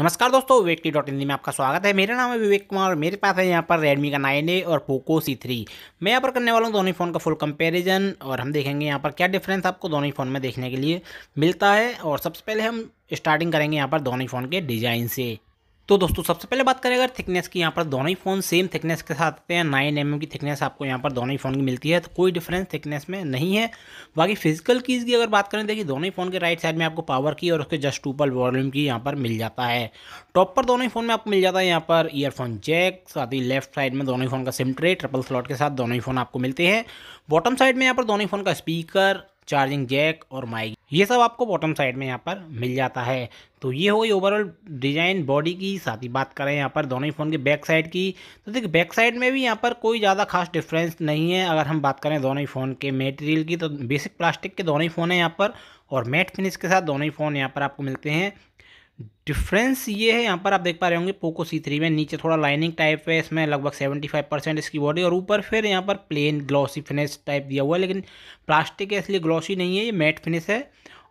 नमस्कार दोस्तों weekly dot Hindi में आपका स्वागत है मेरा नाम है विवेक कुमार मेरे पास है यहाँ पर रेडमी का नाइन ए और पोको सी थ्री मैं यहाँ पर करने वाला हूँ दोनों फ़ोन का फुल कंपैरिजन और हम देखेंगे यहाँ पर क्या डिफरेंस आपको दोनों फ़ोन में देखने के लिए मिलता है और सबसे पहले हम स्टार्टिंग करेंगे यहाँ पर दोनों फ़ोन के डिज़ाइन से तो दोस्तों सबसे पहले बात करें अगर थिकनेस की यहाँ पर दोनों ही फ़ोन सेम थिकनेस के साथ आते हैं नाइन एम mm की थिकनेस आपको यहाँ पर दोनों ही फ़ोन की मिलती है तो कोई डिफरेंस थिकनेस में नहीं है बाकी फिजिकल कीज़ की अगर बात करें देखिए दोनों ही फ़ोन के राइट साइड में आपको पावर की और उसके जस्ट ऊपर वॉल्यूम की यहाँ पर मिल जाता है टॉप पर दोनों ही फ़ोन में आपको मिल जाता है यहाँ पर ईयरफोन जैक साथ ही लेफ्ट साइड में दोनों ही फ़ोन का सिम ट्रे ट्रिपल स्लॉट के साथ दोनों ही फ़ोन आपको मिलते हैं बॉटम साइड में यहाँ पर दोनों ही फ़ोन का स्पीकर चार्जिंग जैक और माइक ये सब आपको बॉटम साइड में यहाँ पर मिल जाता है तो ये हो गई ओवरऑल डिज़ाइन बॉडी की साथ ही बात करें यहाँ पर दोनों ही फ़ोन की बैक साइड की तो देखिए बैक साइड में भी यहाँ पर कोई ज़्यादा खास डिफरेंस नहीं है अगर हम बात करें दोनों ही फ़ोन के मेटेरियल की तो बेसिक प्लास्टिक के दोनों ही फ़ोन है यहाँ पर और मैट फिनिश के साथ दोनों ही फ़ोन यहाँ पर आपको मिलते हैं डिफरेंस ये है यहाँ पर आप देख पा रहे होंगे पोको सी थ्री में नीचे थोड़ा लाइनिंग टाइप है इसमें लगभग सेवेंटी फाइव परसेंट इसकी बॉडी और ऊपर फिर यहाँ पर प्लेन ग्लॉसी फिनिश टाइप दिया हुआ है लेकिन प्लास्टिक है इसलिए ग्लॉसी नहीं है ये मैट फिनिश है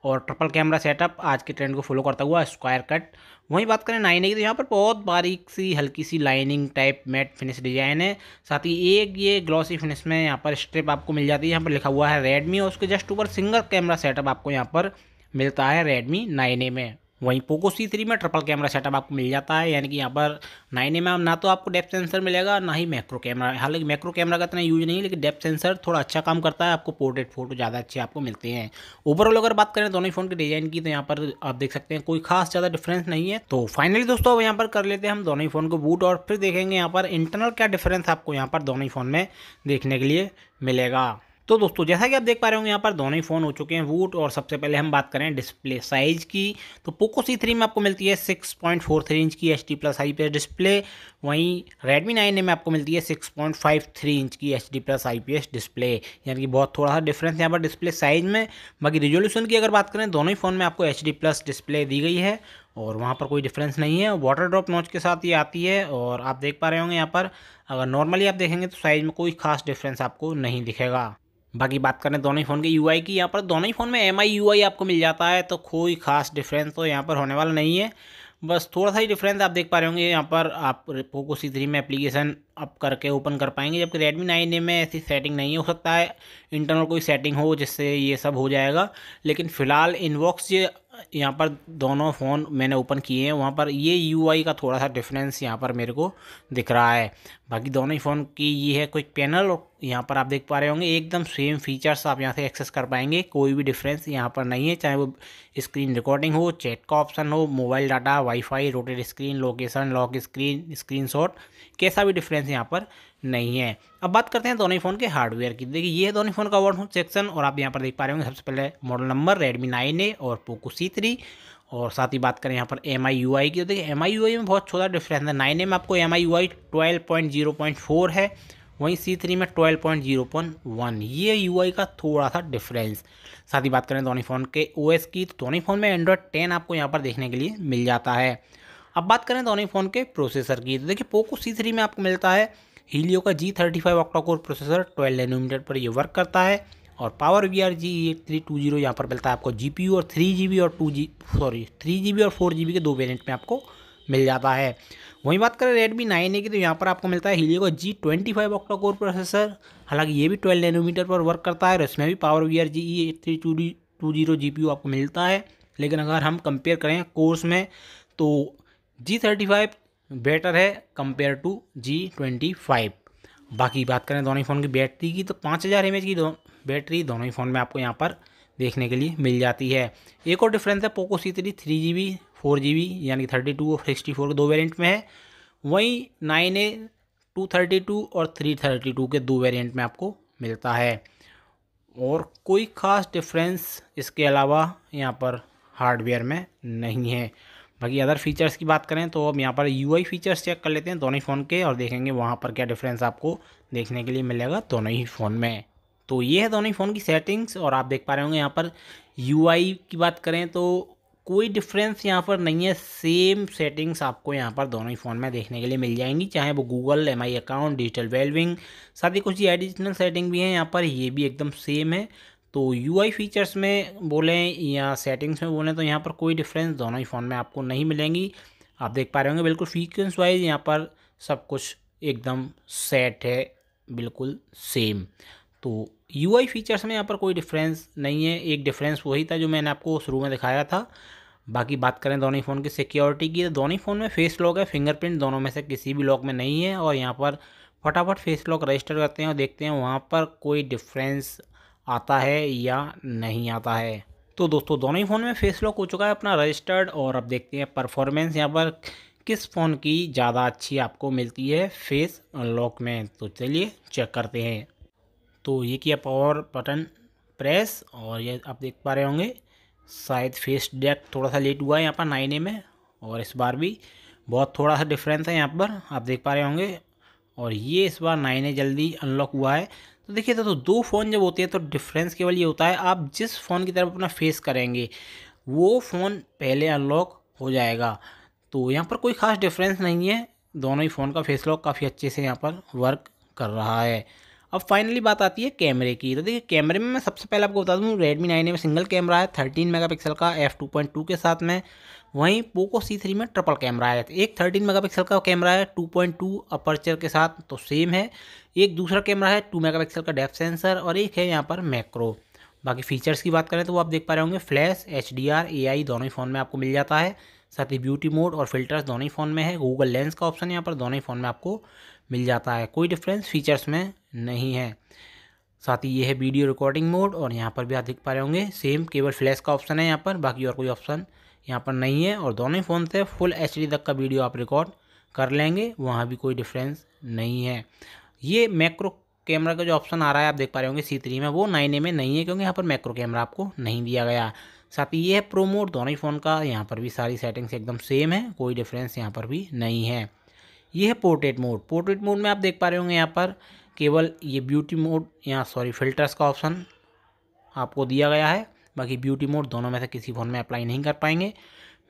और ट्रिपल कैमरा सेटअप आज के ट्रेंड को फॉलो करता हुआ स्क्वायर कट वहीं बात करें नाइन ए की तो यहाँ पर बहुत बारीक सी हल्की सी lining type matte finish design है साथ ही एक ये ग्लॉसी फिनिश में यहाँ पर स्ट्रिप आपको मिल जाती है यहाँ पर लिखा हुआ है रेडमी और उसके जस्ट ऊपर सिंगल कैमरा सेटअप आपको यहाँ पर मिलता है रेडमी नाइन ए में वहीं पोको सी थ्री में ट्रिपल कैमरा सेटअप आपको मिल जाता है यानी कि यहाँ पर नाइन एम ना तो आपको डेप्थ सेंसर मिलेगा ना ही मैक्रो कैमरा हालांकि मैक्रो कैमरा का इतना यूज नहीं है लेकिन डेप्थ सेंसर थोड़ा अच्छा काम करता है आपको पोर्ट्रेट फोटो ज़्यादा अच्छे आपको मिलते हैं ओवरऑल अगर बात करें दोनों फ़ोन के डिज़ाइन की तो यहाँ पर आप देख सकते हैं कोई खास ज़्यादा डिफरेंस नहीं है तो फाइनली दोस्तों अब यहाँ पर कर लेते हैं हम दोनों ही फ़ोन को बूट और फिर देखेंगे यहाँ पर इंटरनल क्या डिफरेंस आपको यहाँ पर दोनों ही फ़ोन में देखने के लिए मिलेगा तो दोस्तों जैसा कि आप देख पा रहे होंगे यहाँ पर दोनों ही फ़ोन हो चुके हैं वूट और सबसे पहले हम बात करें डिस्प्ले साइज़ की तो पोको सी थ्री में आपको मिलती है six point four three inch की H D plus I P S display वहीं रेडमी नाइन ए में आपको मिलती है six point five three inch की H D plus I P S display यानी कि बहुत थोड़ा सा डिफरेंस यहाँ पर डिस्प्ले साइज़ में बाकी रिजोल्यूशन की अगर बात करें दोनों ही फ़ोन में आपको एच डी प्लस डिस्प्ले दी गई है और वहाँ पर कोई डिफरेंस नहीं है वाटर ड्रॉप नॉच के साथ ये आती है और आप देख पा रहे होंगे यहाँ पर अगर नॉर्मली आप देखेंगे तो साइज़ में कोई खास डिफरेंस आपको नहीं दिखेगा बाकी बात करें दोनों ही फ़ोन के यू की यहाँ पर दोनों ही फ़ोन में एम आई यू आई आपको मिल जाता है तो कोई खास डिफरेंस तो यहाँ पर होने वाला नहीं है बस थोड़ा सा ही डिफरेंस आप देख पा रहे होंगे यहाँ पर आप पोको सी थ्री में एप्लीकेशन अप करके ओपन कर पाएंगे जबकि रेडमी नाइन ए में ऐसी सेटिंग नहीं हो सकता है इंटरनल कोई सेटिंग हो जिससे ये सब हो जाएगा लेकिन फ़िलहाल इनबॉक्स ये यहाँ पर दोनों फ़ोन मैंने ओपन किए हैं वहाँ पर ये यूआई का थोड़ा सा डिफरेंस यहाँ पर मेरे को दिख रहा है बाकी दोनों ही फ़ोन की ये है क्विक पैनल और यहाँ पर आप देख पा रहे होंगे एकदम सेम फीचर्स आप यहाँ से एक्सेस कर पाएंगे कोई भी डिफरेंस यहाँ पर नहीं है चाहे वो स्क्रीन रिकॉर्डिंग हो चैट का ऑप्शन हो mobile data wifi rotated screen location lock screen screen कैसा भी डिफरेंस यहाँ पर नहीं है अब बात करते हैं दोनों ही फ़ोन के हार्डवेयर की देखिए ये है दोनों फ़ोन का वर्ड सेक्शन और आप यहाँ पर देख पा रहे होंगे सबसे पहले model number Redmi nine A और पोको सी थ्री और साथ ही बात करें यहाँ पर एम आई यू आई की तो देखिए एम आई यू आई में बहुत छोटा डिफरेंस है नाइन ए में आपको M I U I twelve point zero point four है वहीं सी थ्री में twelve point zero point one ये यू आई का थोड़ा सा डिफरेंस साथ ही बात करें धोनी फ़ोन के ओ एस की तो धोनी फ़ोन में एंड्रॉयड टेन आपको यहाँ पर देखने के लिए मिल जाता है अब बात करें धोनी फ़ोन के प्रोसेसर की तो देखिए पोको सी थ्री में आपको मिलता है हीलियो का G thirty five octa core processor twelve nanometer पर यह वर्क करता है और power V R G eight three two zero यहाँ पर मिलता है आपको जी पी यू और थ्री जी बी और two G sorry three G B और फोर जी बी के दो वेरियंट में आपको मिल जाता है वहीं बात करें रेडमी नाइन ए की तो यहाँ पर आपको मिलता है हीलियो का G twenty five octa core processor हालांकि ये भी ट्वेल्व नैनोमीटर पर वर्क करता है और इसमें भी power V R G E eight three two two zero G P U आपको मिलता है लेकिन अगर हम कंपेयर करें कोर्स में तो जी थर्टी फाइव बेटर है compare to G twenty five बाकी बात करें दोनों फ़ोन की बैटरी की तो पाँच हज़ार एम एच की तो बैटरी दोनों ही फ़ोन में आपको यहाँ पर देखने के लिए मिल जाती है एक और डिफरेंस है Poco C three three G B four G B यानी थर्टी टू और सिक्सटी फोर के दो वेरिएंट में है वहीं nine A two thirty two और थ्री थर्टी टू के दो वेरिएंट में आपको मिलता है और कोई ख़ास डिफरेंस इसके अलावा यहाँ पर हार्डवेयर में नहीं है बाकी अदर फीचर्स की बात करें तो अब यहाँ पर यू फीचर्स चेक कर लेते हैं दोनों ही फ़ोन के और देखेंगे वहाँ पर क्या डिफरेंस आपको देखने के लिए मिलेगा दोनों ही फ़ोन में तो ये है दोनों फ़ोन की सेटिंग्स और आप देख पा रहे होंगे यहाँ पर यू की बात करें तो कोई डिफरेंस यहाँ पर नहीं है सेम सेटिंग्स आपको यहाँ पर दोनों ही फ़ोन में देखने के लिए मिल जाएंगी चाहे वो Google M account digital wellbeing साथ ही कुछ ही एडिशनल सेटिंग भी हैं यहाँ पर ये भी एकदम सेम है तो यू फीचर्स में बोलें या सेटिंग्स में बोलें तो यहाँ पर कोई डिफरेंस दोनों ही फ़ोन में आपको नहीं मिलेंगी आप देख पा रहे होंगे बिल्कुल फ्रीकुंस वाइज यहाँ पर सब कुछ एकदम सेट है बिल्कुल सेम तो यू फीचर्स में यहाँ पर कोई डिफरेंस नहीं है एक डिफरेंस वही था जो मैंने आपको शुरू में दिखाया था बाकी बात करें दोनों फ़ोन की सिक्योरिटी की तो दोनों फ़ोन में फेस लॉक है फिंगरप्रिंट दोनों में से किसी भी लॉक में नहीं है और यहाँ पर फटाफट फेस लॉक रजिस्टर करते हैं और देखते हैं वहाँ पर कोई डिफरेंस आता है या नहीं आता है तो दोस्तों दोनों ही फ़ोन में फेस लॉक हो चुका है अपना रजिस्टर्ड और अब देखते हैं परफॉर्मेंस यहाँ पर किस फ़ोन की ज़्यादा अच्छी आपको मिलती है फेस लॉक में तो चलिए चेक करते हैं तो ये किया पावर बटन प्रेस और ये आप देख पा रहे होंगे शायद फेस डेक थोड़ा सा लेट हुआ है यहाँ पर नाइन ए में और इस बार भी बहुत थोड़ा सा डिफरेंस है यहाँ पर आप देख पा रहे होंगे और ये इस बार नाइन ए जल्दी अनलॉक हुआ है तो देखिए तो, तो दो फ़ोन जब होते हैं तो डिफरेंस केवल ये होता है आप जिस फ़ोन की तरफ अपना फेस करेंगे वो फ़ोन पहले अनलॉक हो जाएगा तो यहाँ पर कोई ख़ास डिफरेंस नहीं है दोनों ही फ़ोन का फेस लॉक काफ़ी अच्छे से यहाँ पर वर्क कर रहा है अब फाइनली बात आती है कैमरे की तो देखिए कैमरे में मैं सबसे पहले आपको बता दूँ रेडमी नाइन में सिंगल कैमरा है थर्टीन मेगापिक्सल का एफ टू पॉइंट टू के साथ में वहीं पोको सी थ्री में ट्रिपल कैमरा है एक थर्टीन मेगापिक्सल का कैमरा है टू पॉइंट टू अपर्चर के साथ तो सेम है एक दूसरा कैमरा है टू मेगापिक्सल का डेप सेंसर और एक है यहाँ पर मैक्रो बाकी फीचर्स की बात करें तो वो आप देख पा रहे होंगे flash H D R A I दोनों ही फ़ोन में आपको मिल जाता है साथ ही ब्यूटी मोड और फिल्टर्स दोनों ही फ़ोन में है गूगल लेंस का ऑप्शन यहाँ पर दोनों ही फ़ोन में आपको मिल जाता है कोई डिफरेंस फीचर्स में नहीं है साथ ही ये है वीडियो रिकॉर्डिंग मोड और यहाँ पर भी आप देख पा रहे होंगे सेम केवल फ्लैश का ऑप्शन है यहाँ पर बाकी और कोई ऑप्शन यहाँ पर नहीं है और दोनों ही फ़ोन से फुल एच तक का वीडियो आप रिकॉर्ड कर लेंगे वहाँ भी कोई डिफरेंस नहीं है ये मैक्रो कैमरा का जो ऑप्शन आ रहा है आप देख पा रहे होंगे सी थ्री में वो नाइन ए में नहीं है क्योंकि यहाँ पर मैक्रो कैमरा आपको नहीं दिया गया साथ ही ये है प्रो मोड दोनों ही फ़ोन का यहाँ पर भी सारी सेटिंग्स एकदम सेम है कोई डिफरेंस यहाँ पर भी नहीं है ये है पोर्ट्रेट मोड पोर्ट्रेट मोड में आप देख पा रहे होंगे यहाँ पर केवल ये ब्यूटी मोड यहाँ सॉरी फिल्टर्स का ऑप्शन आपको दिया गया है बाकी ब्यूटी मोड दोनों में से किसी फ़ोन में अप्लाई नहीं कर पाएंगे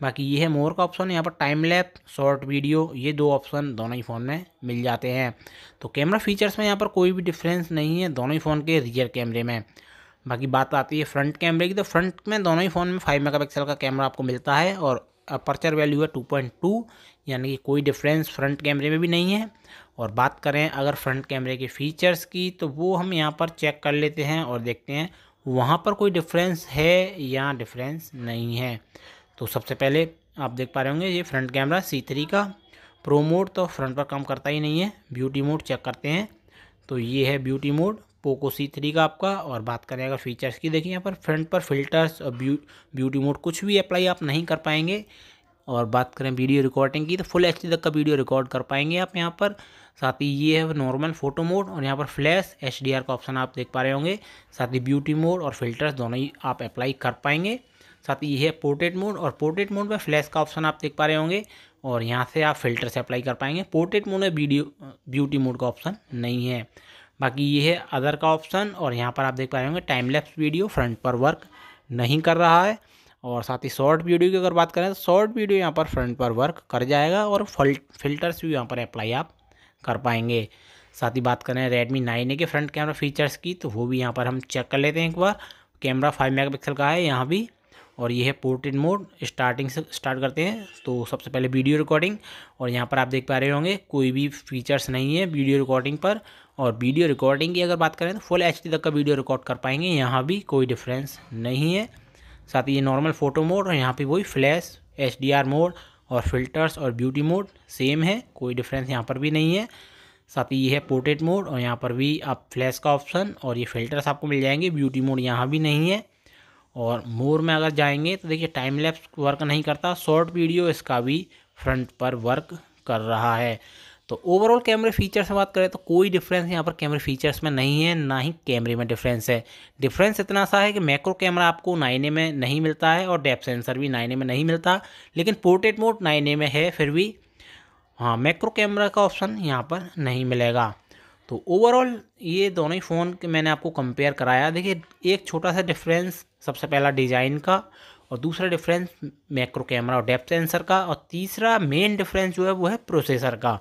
बाकी ये है मोर का ऑप्शन यहाँ पर टाइम लैप शॉर्ट वीडियो ये दो ऑप्शन दोनों ही फ़ोन में मिल जाते हैं तो कैमरा फीचर्स में यहाँ पर कोई भी डिफरेंस नहीं है दोनों ही फ़ोन के रियर कैमरे में बाकी बात आती है फ्रंट कैमरे की तो फ्रंट में दोनों ही फ़ोन में फाइव मेगापिक्सल का कैमरा आपको मिलता है और अपर्चर वैल्यू है टू पॉइंट टू यानी कि कोई डिफरेंस फ्रंट कैमरे में भी नहीं है और बात करें अगर फ्रंट कैमरे के फीचर्स की तो वो हम यहाँ पर चेक कर लेते हैं और देखते हैं वहाँ पर कोई डिफरेंस है या डिफरेंस नहीं है तो सबसे पहले आप देख पा रहे होंगे ये फ्रंट कैमरा सी थ्री का प्रो मोड तो फ्रंट पर काम करता ही नहीं है ब्यूटी मोड चेक करते हैं तो ये है beauty mode Poco C three का आपका और बात करें अगर फीचर्स की देखिए यहाँ पर फ्रंट पर फिल्टर्स और ब्यू ब्यूटी मोड कुछ भी अप्लाई आप नहीं कर पाएंगे और बात करें वीडियो रिकॉर्डिंग की तो फुल एच तक का वीडियो रिकॉर्ड कर पाएंगे आप यहाँ पर साथ ही ये है नॉर्मल फोटो मोड और यहाँ पर फ्लैश एच का ऑप्शन आप देख पा रहे होंगे साथ ही ब्यूटी मोड और फिल्टर्स दोनों ही आप अप्लाई कर पाएंगे साथ ही ये है पोर्ट्रेट मोड और पोर्ट्रेट मोड में फ्लैश का ऑप्शन आप देख पा रहे होंगे और यहाँ से आप फिल्टर से अप्लाई कर पाएंगे पोर्ट्रेट मोड में वीडियो ब्यूटी मोड का ऑप्शन नहीं है बाकी ये है अदर का ऑप्शन और यहाँ पर आप देख पा रहे होंगे टाइम लेप्स वीडियो फ्रंट पर वर्क नहीं कर रहा है और साथ ही शॉर्ट वीडियो की अगर बात करें तो शॉर्ट वीडियो यहाँ पर फ्रंट पर वर्क कर जाएगा और फिल्टर्स भी यहाँ पर अप्लाई आप कर पाएंगे साथ ही बात करें रेडमी नाइन ए के फ्रंट कैमरा फीचर्स की तो वो भी यहाँ पर हम चेक कर लेते हैं एक बार कैमरा फाइव मेगापिक्सल का है यहाँ भी और ये है पोर्ट्रेट मोड स्टार्टिंग से स्टार्ट करते हैं तो सबसे पहले वीडियो रिकॉर्डिंग और यहाँ पर आप देख पा रहे होंगे कोई भी फीचर्स नहीं है वीडियो रिकॉर्डिंग पर और वीडियो रिकॉर्डिंग की अगर बात करें तो फुल एच तक का वीडियो रिकॉर्ड कर पाएंगे यहाँ भी कोई डिफरेंस नहीं है साथ ही ये नॉर्मल फ़ोटो मोड और यहाँ पे वही फ्लैश एच मोड और फिल्टर्स और ब्यूटी मोड सेम है कोई डिफरेंस यहाँ पर भी नहीं है साथ ही ये है पोर्ट्रेट मोड और यहाँ पर भी आप फ्लैश का ऑप्शन और ये फिल्टर्स आपको मिल जाएंगे ब्यूटी मोड यहाँ भी नहीं है और मोर में अगर जाएंगे तो देखिए टाइम लैप्स वर्क नहीं करता शॉर्ट वीडियो इसका भी फ्रंट पर वर्क कर रहा है तो ओवरऑल कैमरे फीचर्स से बात करें तो कोई डिफरेंस यहाँ पर कैमरे फीचर्स में नहीं है ना ही कैमरे में डिफरेंस है डिफरेंस इतना सा है कि मैक्रो कैमरा आपको नाइन में नहीं मिलता है और डेप सेंसर भी नाइन में नहीं मिलता लेकिन पोर्ट्रेट मोड नाइन में है फिर भी हाँ मैक्रो कैमरा का ऑप्शन यहाँ पर नहीं मिलेगा तो ओवरऑल ये दोनों ही फ़ोन के मैंने आपको कंपेयर कराया देखिए एक छोटा सा डिफरेंस सबसे पहला डिज़ाइन का और दूसरा डिफरेंस मैक्रो कैमरा और डेप्थ सेंसर का और तीसरा मेन डिफरेंस जो है वो है प्रोसेसर का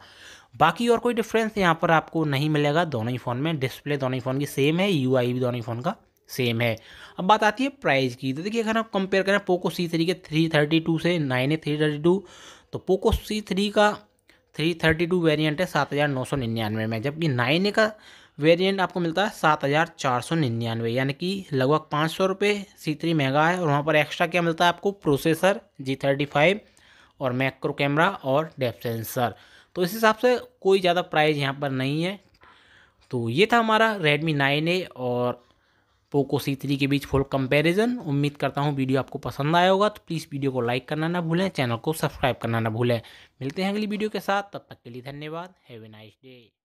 बाकी और कोई डिफरेंस यहाँ पर आपको नहीं मिलेगा दोनों ही फ़ोन में डिस्प्ले दोनों ही फ़ोन की सेम है यू भी दोनों ही फ़ोन का सेम है अब बात आती है प्राइस की तो देखिए अगर आप कंपेयर करें पोको सी थ्री के थ्री थर्टी टू से nine A three thirty two तो पोको सी थ्री का थ्री थर्टी टू वेरियंट है सात हज़ार नौ सौ निन्यानवे में जबकि नाइन ए का वेरियंट आपको मिलता है सात हज़ार चार सौ निन्यानवे यानी कि लगभग पाँच सौ रुपये सी थ्री महंगा है और वहाँ पर एक्स्ट्रा क्या मिलता है आपको प्रोसेसर जी थर्टी फाइव और मैक्रो कैमरा और डेप सेंसर तो इस हिसाब से कोई ज़्यादा प्राइस यहाँ पर नहीं है तो ये था हमारा रेडमी नाइन ए और पोको सी थ्री के बीच फुल कंपैरिजन उम्मीद करता हूँ वीडियो आपको पसंद आया होगा तो प्लीज़ वीडियो को लाइक करना ना भूलें चैनल को सब्सक्राइब करना ना भूलें मिलते हैं अगली वीडियो के साथ तब तक के लिए धन्यवाद हैवे नाइस डे